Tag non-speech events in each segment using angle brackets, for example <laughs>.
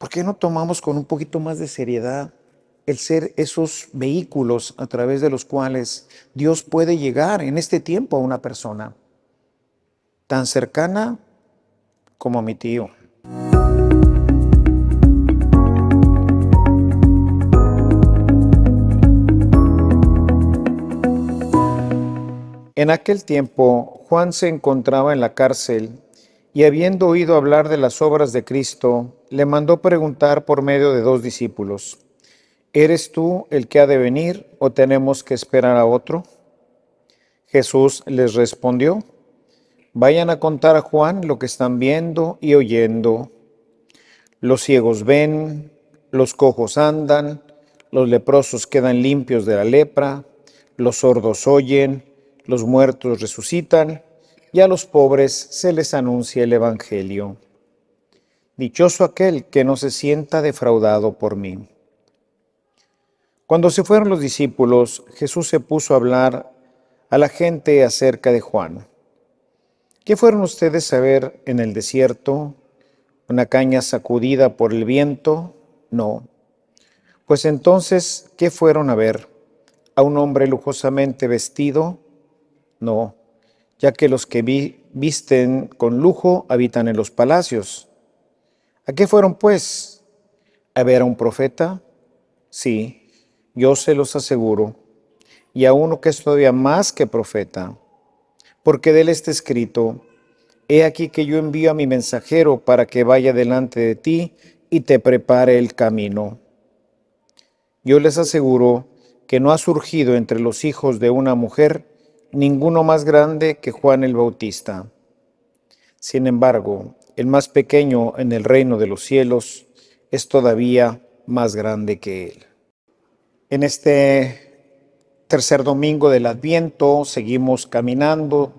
¿por qué no tomamos con un poquito más de seriedad el ser esos vehículos a través de los cuales Dios puede llegar en este tiempo a una persona tan cercana como mi tío? En aquel tiempo, Juan se encontraba en la cárcel y habiendo oído hablar de las obras de Cristo, le mandó preguntar por medio de dos discípulos, ¿eres tú el que ha de venir o tenemos que esperar a otro? Jesús les respondió, vayan a contar a Juan lo que están viendo y oyendo. Los ciegos ven, los cojos andan, los leprosos quedan limpios de la lepra, los sordos oyen, los muertos resucitan y a los pobres se les anuncia el Evangelio. Dichoso aquel que no se sienta defraudado por mí. Cuando se fueron los discípulos, Jesús se puso a hablar a la gente acerca de Juan. ¿Qué fueron ustedes a ver en el desierto? ¿Una caña sacudida por el viento? No. Pues entonces, ¿qué fueron a ver? ¿A un hombre lujosamente vestido? No ya que los que visten con lujo habitan en los palacios. ¿A qué fueron pues? ¿A ver a un profeta? Sí, yo se los aseguro, y a uno que es todavía más que profeta, porque de él está escrito, He aquí que yo envío a mi mensajero para que vaya delante de ti y te prepare el camino. Yo les aseguro que no ha surgido entre los hijos de una mujer ninguno más grande que Juan el Bautista. Sin embargo, el más pequeño en el reino de los cielos es todavía más grande que él. En este tercer domingo del Adviento seguimos caminando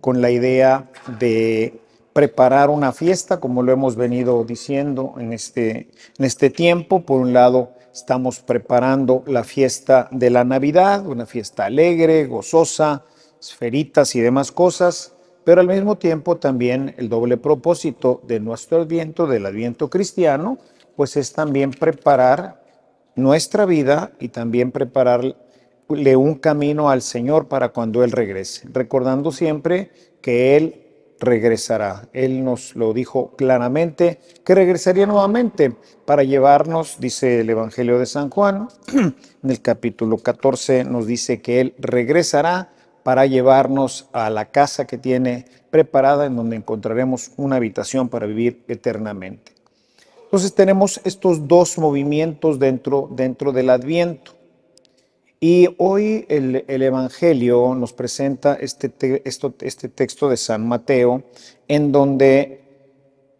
con la idea de preparar una fiesta, como lo hemos venido diciendo en este, en este tiempo. Por un lado, Estamos preparando la fiesta de la Navidad, una fiesta alegre, gozosa, esferitas y demás cosas, pero al mismo tiempo también el doble propósito de nuestro adviento, del adviento cristiano, pues es también preparar nuestra vida y también prepararle un camino al Señor para cuando Él regrese, recordando siempre que Él regresará. Él nos lo dijo claramente, que regresaría nuevamente para llevarnos, dice el Evangelio de San Juan, <clears throat> en el capítulo 14 nos dice que Él regresará para llevarnos a la casa que tiene preparada en donde encontraremos una habitación para vivir eternamente. Entonces tenemos estos dos movimientos dentro, dentro del adviento. Y hoy el, Evangelio nos presenta este, este, texto de San Mateo, en donde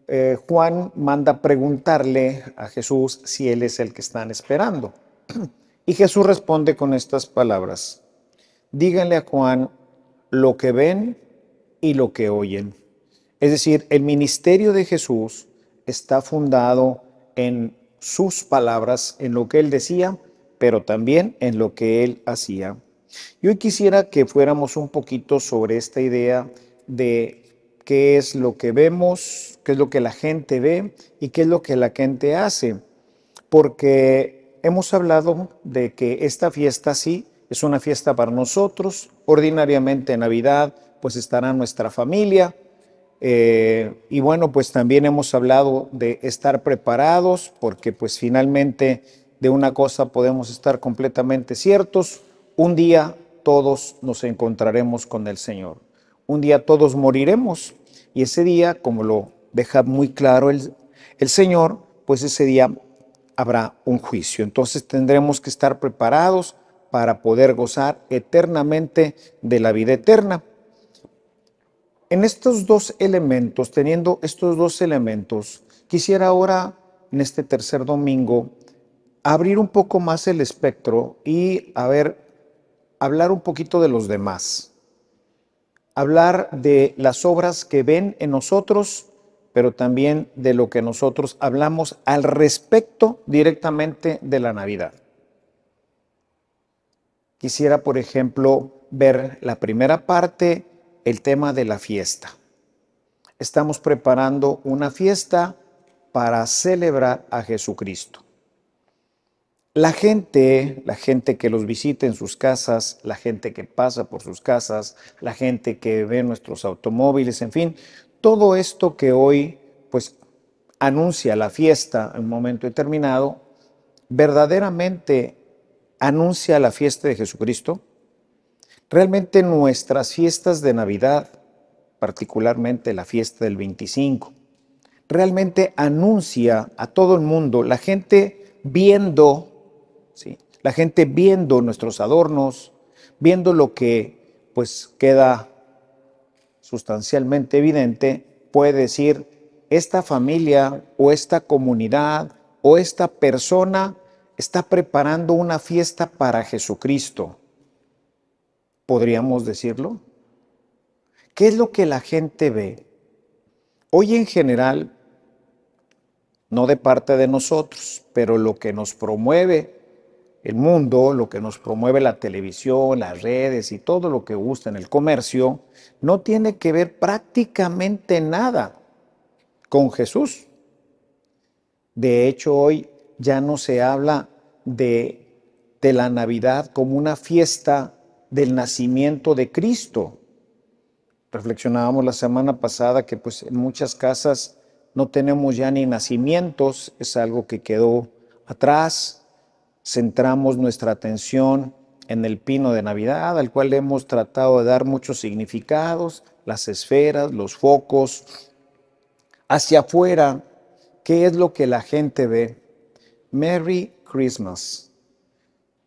eh, Juan manda preguntarle a Jesús si él es el que están esperando. <clears throat> Y Jesús responde con estas palabras. Díganle a Juan lo que ven y lo que oyen. Es decir, el ministerio de Jesús está fundado en sus palabras, en lo que él decía pero también en lo que él hacía. Yo quisiera que fuéramos un poquito sobre esta idea de qué es lo que vemos, qué es lo que la gente ve y qué es lo que la gente hace, porque hemos hablado de que esta fiesta sí es una fiesta para nosotros, ordinariamente en Navidad pues estará nuestra familia, eh, y bueno, pues también hemos hablado de estar preparados, porque pues finalmente de una cosa podemos estar completamente ciertos, un día todos nos encontraremos con el Señor. Un día todos moriremos y ese día, como lo deja muy claro el, el Señor, pues ese día habrá un juicio. Entonces tendremos que estar preparados para poder gozar eternamente de la vida eterna. En estos dos elementos, teniendo estos dos elementos, quisiera ahora, en este tercer domingo, abrir un poco más el espectro y, a ver, hablar un poquito de los demás. Hablar de las obras que ven en nosotros, pero también de lo que nosotros hablamos al respecto directamente de la Navidad. Quisiera, por ejemplo, ver la primera parte, el tema de la fiesta. Estamos preparando una fiesta para celebrar a Jesucristo. La gente, la gente que los visita en sus casas, la gente que pasa por sus casas, la gente que ve nuestros automóviles, en fin, todo esto que hoy pues anuncia la fiesta en un momento determinado, verdaderamente anuncia la fiesta de Jesucristo. Realmente nuestras fiestas de Navidad, particularmente la fiesta del 25, realmente anuncia a todo el mundo, la gente viendo la gente viendo nuestros adornos, viendo lo que pues queda sustancialmente evidente, puede decir, esta familia o esta comunidad o esta persona está preparando una fiesta para Jesucristo. ¿Podríamos decirlo? ¿Qué es lo que la gente ve? Hoy en general, no de parte de nosotros, pero lo que nos promueve el mundo, lo que nos promueve la televisión, las redes y todo lo que gusta en el comercio, no tiene que ver prácticamente nada con Jesús. De hecho, hoy ya no se habla de, la Navidad como una fiesta del nacimiento de Cristo. Reflexionábamos la semana pasada que pues en muchas casas no tenemos ya ni nacimientos, es algo que quedó atrás, centramos nuestra atención en el pino de Navidad, al cual hemos tratado de dar muchos significados, las esferas, los focos. Hacia afuera, ¿qué es lo que la gente ve? Merry Christmas.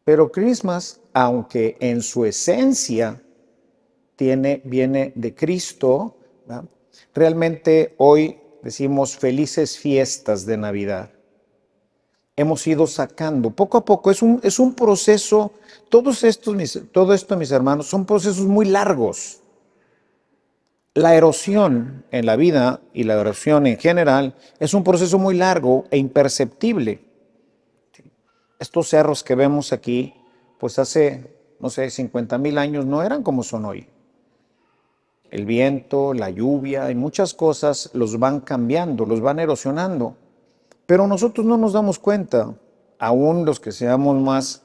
Pero Christmas, aunque en su esencia tiene, viene de Cristo, realmente hoy decimos felices fiestas de Navidad hemos ido sacando. Poco a poco es un, es un proceso, todos estos, mis, todo esto mis hermanos, son procesos muy largos. La erosión en la vida y la erosión en general es un proceso muy largo e imperceptible. Estos cerros que vemos aquí, pues hace, no sé, 50 mil años no eran como son hoy. El viento, la lluvia y muchas cosas los van cambiando, los van erosionando. Pero nosotros no nos damos cuenta, aún los que seamos más,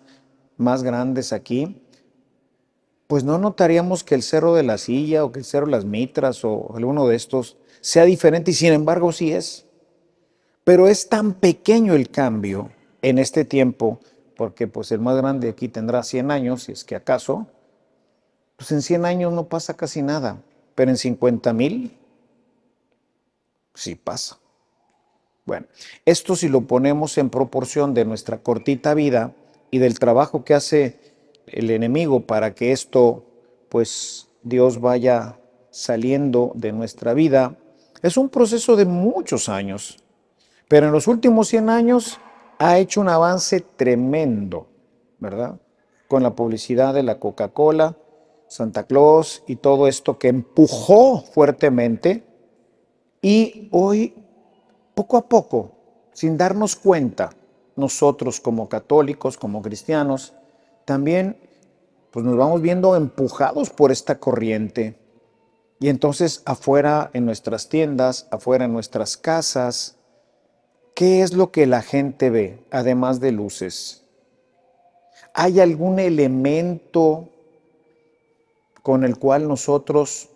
más grandes aquí, pues no notaríamos que el cerro de la silla o que el cerro de las mitras o alguno de estos sea diferente y sin embargo sí es. Pero es tan pequeño el cambio en este tiempo, porque pues el más grande aquí tendrá 100 años, si es que acaso, pues en 100 años no pasa casi nada, pero en 50 mil sí pasa. Bueno, esto si lo ponemos en proporción de nuestra cortita vida y del trabajo que hace el enemigo para que esto, pues Dios vaya saliendo de nuestra vida, es un proceso de muchos años, pero en los últimos 100 años ha hecho un avance tremendo, ¿verdad? Con la publicidad de la Coca-Cola, Santa Claus y todo esto que empujó fuertemente. Y hoy poco a poco, sin darnos cuenta, nosotros como católicos, como cristianos, también pues nos vamos viendo empujados por esta corriente. Y entonces afuera en nuestras tiendas, afuera en nuestras casas, ¿qué es lo que la gente ve además de luces? ¿Hay algún elemento con el cual nosotros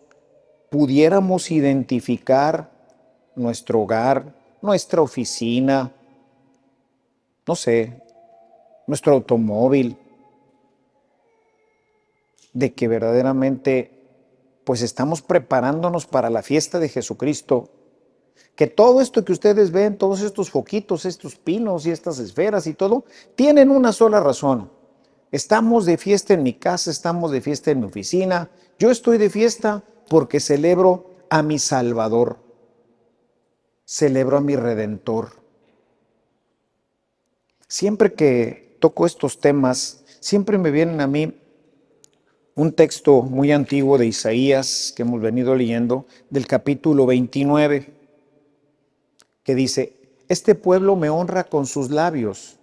pudiéramos identificar nuestro hogar, nuestra oficina, no sé, nuestro automóvil, de que verdaderamente pues estamos preparándonos para la fiesta de Jesucristo, que todo esto que ustedes ven, todos estos foquitos, estos pinos y estas esferas y todo, tienen una sola razón. Estamos de fiesta en mi casa, estamos de fiesta en mi oficina, yo estoy de fiesta porque celebro a mi Salvador celebro a mi redentor. Siempre que toco estos temas, siempre me vienen a mí un texto muy antiguo de Isaías que hemos venido leyendo, del capítulo 29, que dice, este pueblo me honra con sus labios,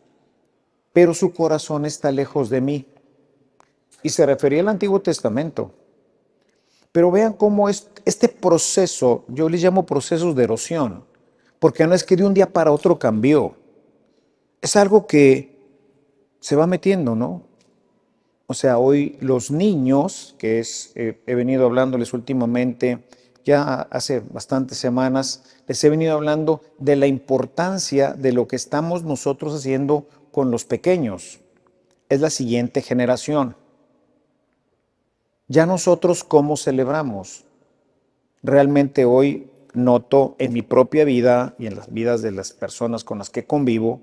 pero su corazón está lejos de mí. Y se refería al Antiguo Testamento. Pero vean cómo este proceso, yo les llamo procesos de erosión, porque no es que de un día para otro cambió. Es algo que se va metiendo, ¿no? O sea, hoy los niños, que eh, he venido hablándoles últimamente, ya hace bastantes semanas, les he venido hablando de la importancia de lo que estamos nosotros haciendo con los pequeños. Es la siguiente generación. Ya nosotros cómo celebramos. Realmente hoy noto en mi propia vida y en las vidas de las personas con las que convivo,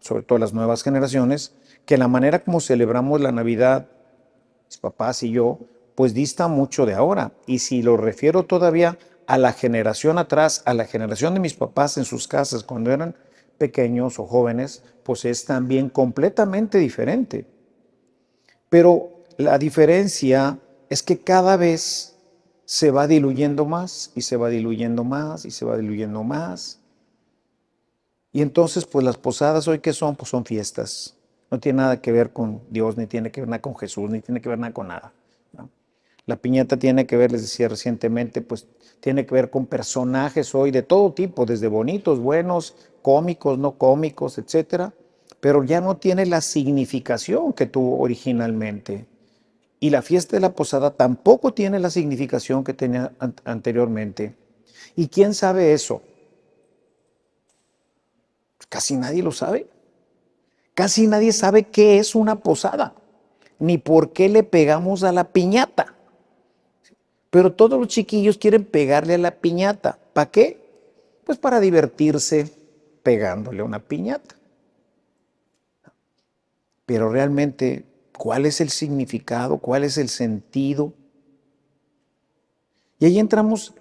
sobre todo las nuevas generaciones, que la manera como celebramos la Navidad, mis papás y yo, pues dista mucho de ahora. Y si lo refiero todavía a la generación atrás, a la generación de mis papás en sus casas cuando eran pequeños o jóvenes, pues es también completamente diferente. Pero la diferencia es que cada vez se va diluyendo más y se va diluyendo más y se va diluyendo más. Y entonces, pues las posadas hoy que son, pues son fiestas. No tiene nada que ver con Dios, ni tiene que ver nada con Jesús, ni tiene que ver nada con nada. La piñata tiene que ver, les decía recientemente, pues tiene que ver con personajes hoy de todo tipo, desde bonitos, buenos, cómicos, no cómicos, etcétera, pero ya no tiene la significación que tuvo originalmente y la fiesta de la posada tampoco tiene la significación que tenía anteriormente. ¿Y quién sabe eso? Casi nadie lo sabe. Casi nadie sabe qué es una posada, ni por qué le pegamos a la piñata. Pero todos los chiquillos quieren pegarle a la piñata. ¿Para qué? Pues para divertirse pegándole a una piñata. Pero realmente ¿Cuál es el significado? ¿Cuál es el sentido? Y ahí entramos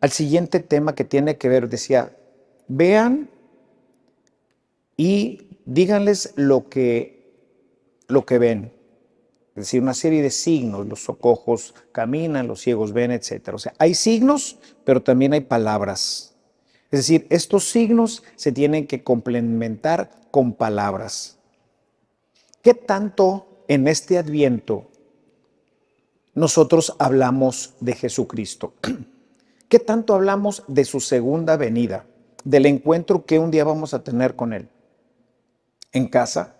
al siguiente tema que tiene que ver, decía, vean y díganles lo que, lo que ven. Es decir, una serie de signos, los socojos caminan, los ciegos ven, etc. O sea, hay signos, pero también hay palabras. Es decir, estos signos se tienen que complementar con palabras. ¿Qué tanto en este adviento nosotros hablamos de Jesucristo. <clears throat> ¿Qué tanto hablamos de su segunda venida, del encuentro que un día vamos a tener con Él? ¿En casa?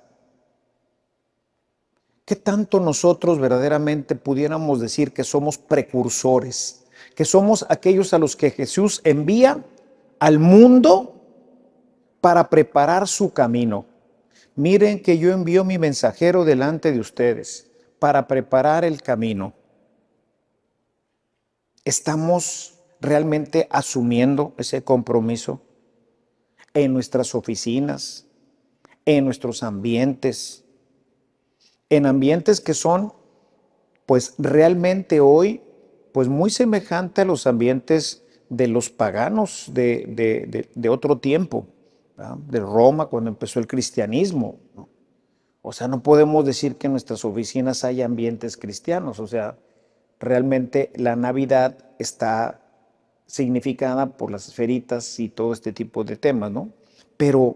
¿Qué tanto nosotros verdaderamente pudiéramos decir que somos precursores, que somos aquellos a los que Jesús envía al mundo para preparar su camino? miren que yo envío mi mensajero delante de ustedes para preparar el camino. ¿Estamos realmente asumiendo ese compromiso en nuestras oficinas, en nuestros ambientes, en ambientes que son pues realmente hoy pues muy semejante a los ambientes de los paganos de otro tiempo? de Roma cuando empezó el cristianismo. O sea, no podemos decir que en nuestras oficinas hay ambientes cristianos. O sea, realmente la Navidad está significada por las esferitas y todo este tipo de temas, ¿no? Pero,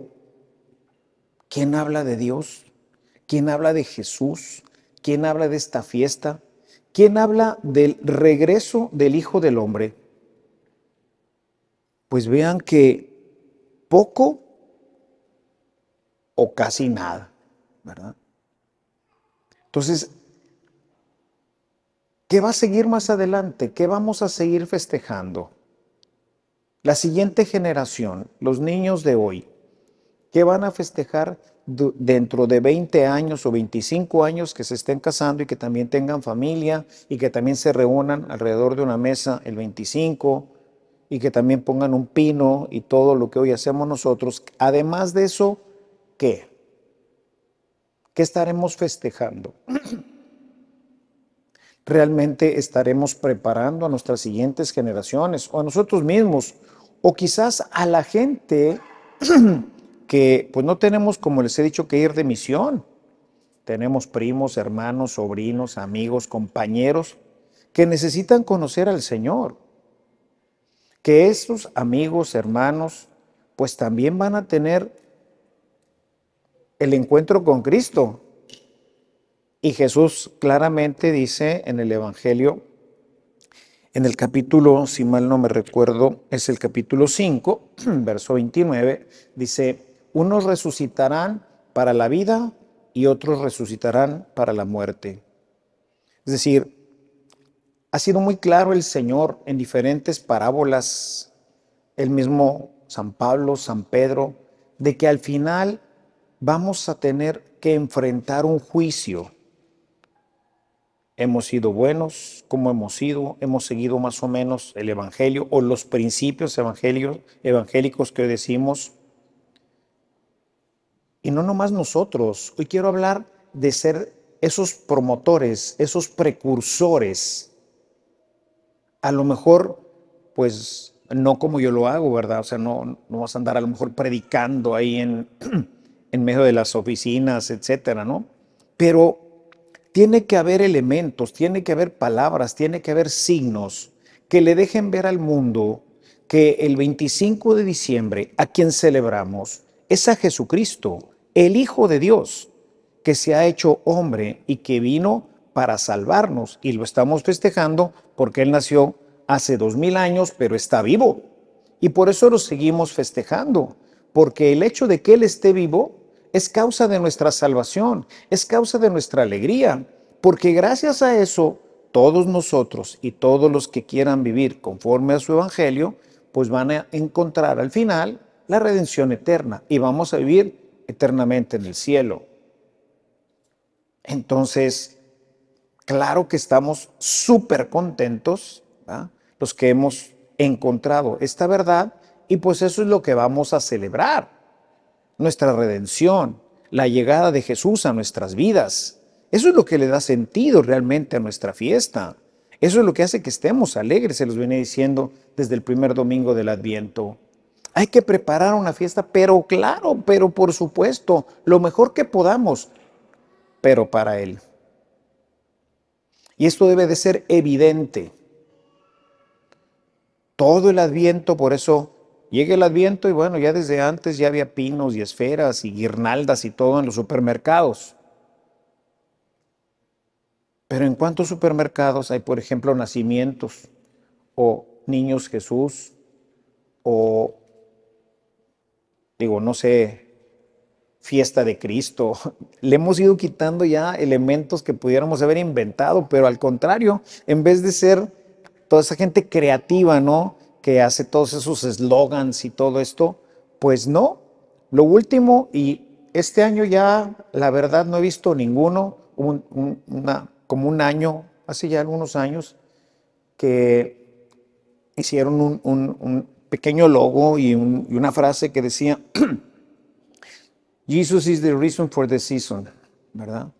¿quién habla de Dios? ¿Quién habla de Jesús? ¿Quién habla de esta fiesta? ¿Quién habla del regreso del Hijo del Hombre? Pues vean que poco o casi nada, ¿verdad? Entonces, ¿qué va a seguir más adelante? ¿Qué vamos a seguir festejando? La siguiente generación, los niños de hoy, ¿qué van a festejar dentro de 20 años o 25 años que se estén casando y que también tengan familia y que también se reúnan alrededor de una mesa el 25 y que también pongan un pino y todo lo que hoy hacemos nosotros? Además de eso, qué? ¿Qué estaremos festejando? <clears throat> ¿Realmente estaremos preparando a nuestras siguientes generaciones o a nosotros mismos? O quizás a la gente <clears throat> que pues no tenemos, como les he dicho, que ir de misión. Tenemos primos, hermanos, sobrinos, amigos, compañeros que necesitan conocer al Señor. Que esos amigos, hermanos, pues también van a tener el encuentro con Cristo. Y Jesús claramente dice en el Evangelio, en el capítulo, si mal no me recuerdo, es el capítulo 5, <clears throat> verso 29, dice, unos resucitarán para la vida y otros resucitarán para la muerte. Es decir, ha sido muy claro el Señor en diferentes parábolas, el mismo San Pablo, San Pedro, de que al final vamos a tener que enfrentar un juicio. Hemos sido buenos como hemos sido, hemos seguido más o menos el Evangelio o los principios evangélicos que decimos. Y no nomás nosotros, hoy quiero hablar de ser esos promotores, esos precursores. A lo mejor, pues no como yo lo hago, ¿verdad? O sea, no, no vas a andar a lo mejor predicando ahí en... <clears throat> en medio de las oficinas, etcétera, ¿no? Pero tiene que haber elementos, tiene que haber palabras, tiene que haber signos que le dejen ver al mundo que el 25 de diciembre, a quien celebramos, es a Jesucristo, el Hijo de Dios, que se ha hecho hombre y que vino para salvarnos. Y lo estamos festejando porque Él nació hace dos mil años, pero está vivo. Y por eso lo seguimos festejando, porque el hecho de que Él esté vivo es causa de nuestra salvación, es causa de nuestra alegría, porque gracias a eso todos nosotros y todos los que quieran vivir conforme a su evangelio, pues van a encontrar al final la redención eterna y vamos a vivir eternamente en el cielo. Entonces, claro que estamos súper contentos los que hemos encontrado esta verdad y pues eso es lo que vamos a celebrar nuestra redención, la llegada de Jesús a nuestras vidas. Eso es lo que le da sentido realmente a nuestra fiesta. Eso es lo que hace que estemos alegres, se los viene diciendo desde el primer domingo del Adviento. Hay que preparar una fiesta, pero claro, pero por supuesto, lo mejor que podamos, pero para Él. Y esto debe de ser evidente. Todo el adviento, por eso Llega el adviento y bueno, ya desde antes ya había pinos y esferas y guirnaldas y todo en los supermercados. Pero ¿en cuántos supermercados hay, por ejemplo, nacimientos o niños Jesús o, digo, no sé, fiesta de Cristo? <laughs> Le hemos ido quitando ya elementos que pudiéramos haber inventado, pero al contrario, en vez de ser toda esa gente creativa, ¿no? que hace todos esos eslogans y todo esto. Pues no. Lo último, y este año ya la verdad no he visto ninguno, como un año, hace ya algunos años, que hicieron un, pequeño logo y, una frase que decía, <clears throat> Jesus is the reason for the season, ¿verdad? O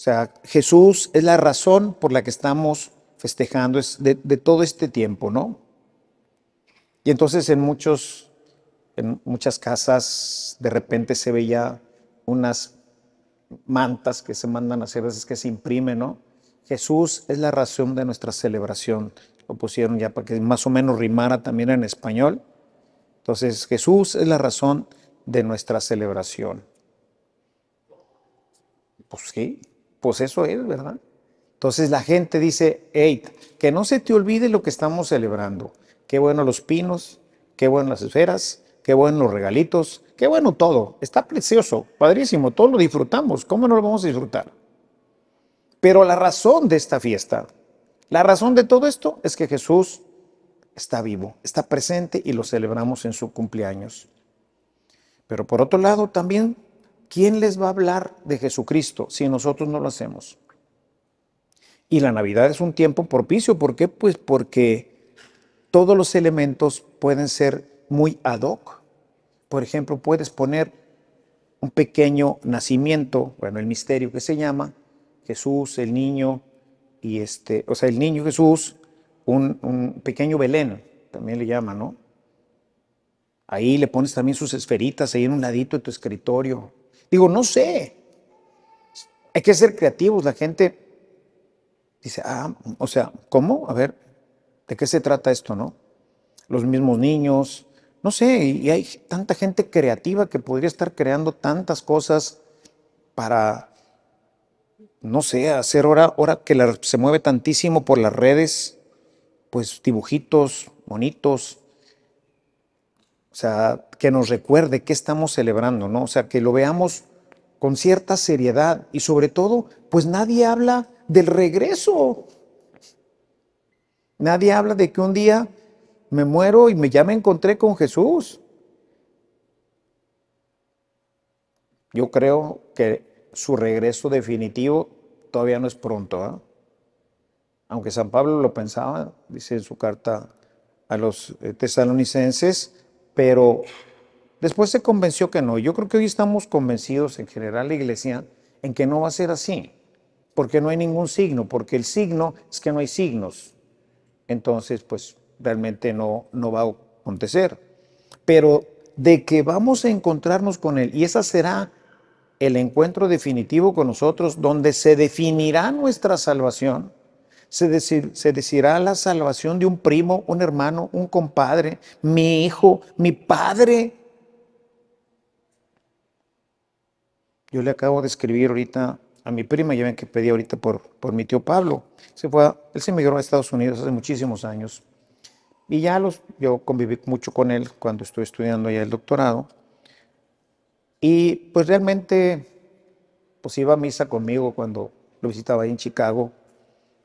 sea, Jesús es la razón por la que estamos festejando de todo este tiempo, ¿no? Y entonces en, muchos, en muchas casas de repente se ya unas mantas que se mandan a hacer, veces que se imprimen, ¿no? Jesús es la razón de nuestra celebración. Lo pusieron ya para que más o menos rimara también en español. Entonces, Jesús es la razón de nuestra celebración. Pues sí, pues eso es, ¿verdad? Entonces la gente dice, hey, que no se te olvide lo que estamos celebrando qué bueno los pinos, qué bueno las esferas, qué bueno los regalitos, qué bueno todo. Está precioso, padrísimo, Todo lo disfrutamos. ¿Cómo no lo vamos a disfrutar? Pero la razón de esta fiesta, la razón de todo esto es que Jesús está vivo, está presente y lo celebramos en su cumpleaños. Pero por otro lado, también, ¿quién les va a hablar de Jesucristo si nosotros no lo hacemos? Y la Navidad es un tiempo propicio. ¿Por qué? Pues porque todos los elementos pueden ser muy ad hoc. Por ejemplo, puedes poner un pequeño nacimiento, bueno, el misterio que se llama, Jesús, el niño, y este, o sea, el niño Jesús, un, un pequeño Belén, también le llama, ¿no? Ahí le pones también sus esferitas ahí en un ladito de tu escritorio. Digo, no sé. Hay que ser creativos. La gente dice, ah, o sea, ¿cómo? A ver, ¿De qué se trata esto, no? Los mismos niños, no sé, y hay tanta gente creativa que podría estar creando tantas cosas para, no sé, hacer ahora, ahora que se mueve tantísimo por las redes, pues dibujitos bonitos, o sea, que nos recuerde qué estamos celebrando, ¿no? O sea, que lo veamos con cierta seriedad y sobre todo, pues nadie habla del regreso. Nadie habla de que un día me muero y me, ya me encontré con Jesús. Yo creo que su regreso definitivo todavía no es pronto. ¿ah? Aunque San Pablo lo pensaba, dice en su carta a los eh, tesalonicenses, pero después se convenció que no. Yo creo que hoy estamos convencidos en general la iglesia en que no va a ser así, porque no hay ningún signo, porque el signo es que no hay signos entonces pues realmente no, no va a acontecer. Pero de que vamos a encontrarnos con Él, y esa será el encuentro definitivo con nosotros, donde se definirá nuestra salvación, se, se decirá la salvación de un primo, un hermano, un compadre, mi hijo, mi padre. Yo le acabo de escribir ahorita a mi prima, ya ven que pedí ahorita por, por mi tío Pablo. Se fue él se emigró a Estados Unidos hace muchísimos años. Y ya los, yo conviví mucho con él cuando estuve estudiando ya el doctorado. Y pues realmente, pues iba a misa conmigo cuando lo visitaba ahí en Chicago,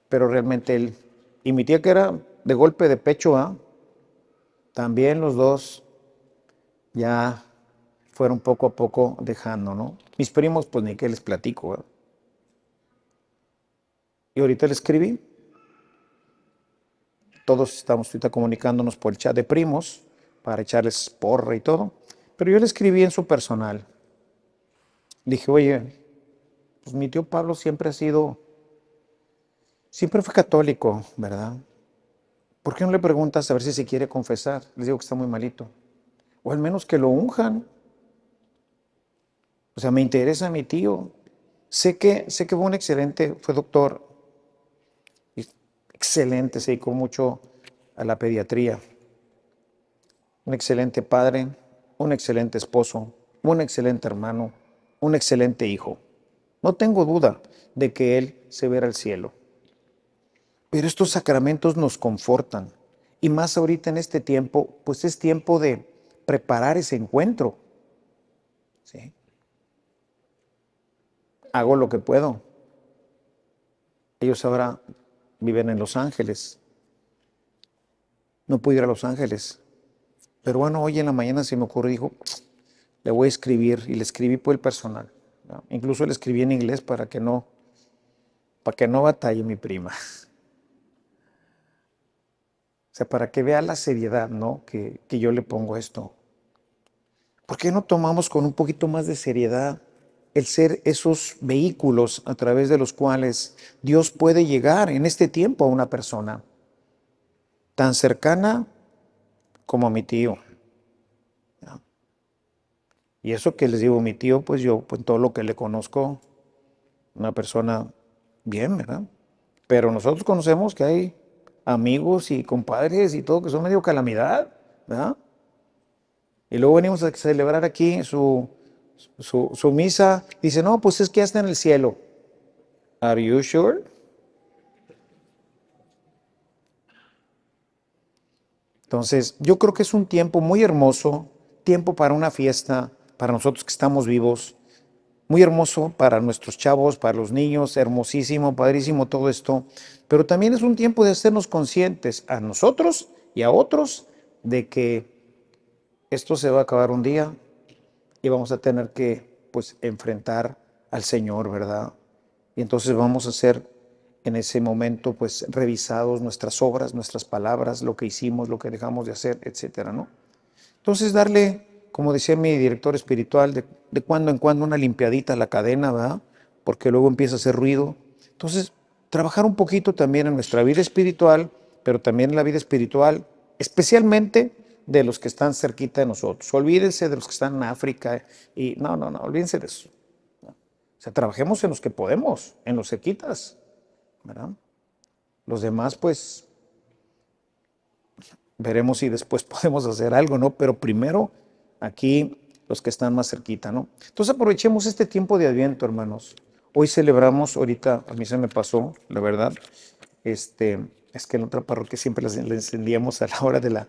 pero realmente él, y mi tía que era de golpe de pecho, a ¿ah? también los dos ya fueron poco a poco dejando, ¿no? Mis primos, pues ni que les platico, ¿ah? Y ahorita le escribí. Todos estamos ahorita comunicándonos por el chat de primos para echarles porra y todo. Pero yo le escribí en su personal. Dije, oye, pues mi tío Pablo siempre ha sido, siempre fue católico, ¿verdad? ¿Por qué no le preguntas a ver si se quiere confesar? Les digo que está muy malito. O al menos que lo unjan. O sea, me interesa mi tío. Sé que, sé que fue un excelente, fue doctor, excelente, se dedicó mucho a la pediatría. Un excelente padre, un excelente esposo, un excelente hermano, un excelente hijo. No tengo duda de que él se verá al cielo. Pero estos sacramentos nos confortan. Y más ahorita en este tiempo, pues es tiempo de preparar ese encuentro. ¿Sí? Hago lo que puedo. Ellos ahora viven en Los Ángeles. No pude ir a Los Ángeles. Pero bueno, hoy en la mañana se me ocurrió, dijo, le voy a escribir y le escribí por el personal. Incluso le escribí en inglés para que no, para que no batalle mi prima. O sea, para que vea la seriedad, ¿no? Que, que yo le pongo esto. ¿Por qué no tomamos con un poquito más de seriedad el ser esos vehículos a través de los cuales Dios puede llegar en este tiempo a una persona tan cercana como a mi tío. Y eso que les digo, mi tío, pues yo, pues todo lo que le conozco, una persona bien, ¿verdad? Pero nosotros conocemos que hay amigos y compadres y todo que son medio calamidad, ¿verdad? Y luego venimos a celebrar aquí su su, misa, dice, no, pues es que ya está en el cielo. Are you sure? Entonces, yo creo que es un tiempo muy hermoso, tiempo para una fiesta, para nosotros que estamos vivos, muy hermoso para nuestros chavos, para los niños, hermosísimo, padrísimo todo esto, pero también es un tiempo de hacernos conscientes a nosotros y a otros de que esto se va a acabar un día y vamos a tener que pues enfrentar al Señor, ¿verdad? Y entonces vamos a hacer en ese momento pues revisados nuestras obras, nuestras palabras, lo que hicimos, lo que dejamos de hacer, etcétera, ¿no? Entonces darle, como decía mi director espiritual, de, de cuando en cuando una limpiadita a la cadena, ¿verdad? Porque luego empieza a hacer ruido. Entonces, trabajar un poquito también en nuestra vida espiritual, pero también en la vida espiritual, especialmente de los que están cerquita de nosotros. Olvídense de los que están en África y no, no, no, olvídense de eso. O sea, trabajemos en los que podemos, en los cerquitas, ¿verdad? Los demás, pues, veremos si después <laughs> podemos hacer algo, ¿no? Pero primero, aquí, los que están más cerquita, ¿no? Entonces aprovechemos este tiempo de Adviento, hermanos. Hoy celebramos, ahorita a mí se me pasó, la verdad, este, es que en otra parroquia siempre la encendíamos a la hora de la,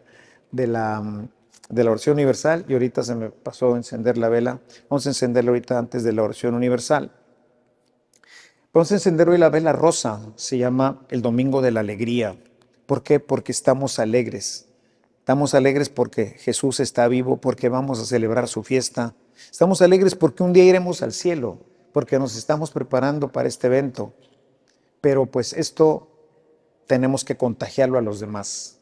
de la, de la oración universal y ahorita se me pasó a encender la vela. Vamos a encenderla ahorita antes de la oración universal. Vamos a encender hoy la vela rosa, se llama el Domingo de la Alegría. ¿Por qué? Porque estamos alegres. Estamos alegres porque Jesús está vivo, porque vamos a celebrar su fiesta. Estamos alegres porque un día iremos al cielo, porque nos estamos preparando para este evento. Pero pues esto tenemos que contagiarlo a los demás.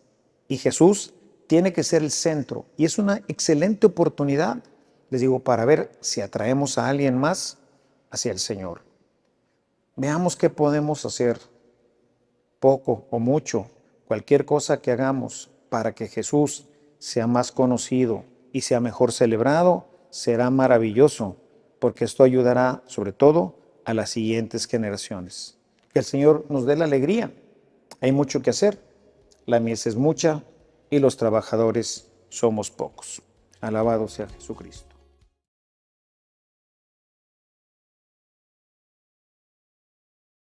Y Jesús tiene que ser el centro. Y es una excelente oportunidad, les digo, para ver si atraemos a alguien más hacia el Señor. Veamos qué podemos hacer, poco o mucho, cualquier cosa que hagamos para que Jesús sea más conocido y sea mejor celebrado, será maravilloso, porque esto ayudará sobre todo a las siguientes generaciones. Que el Señor nos dé la alegría. Hay mucho que hacer. La mies es mucha, y los trabajadores somos pocos. Alabado sea Jesucristo.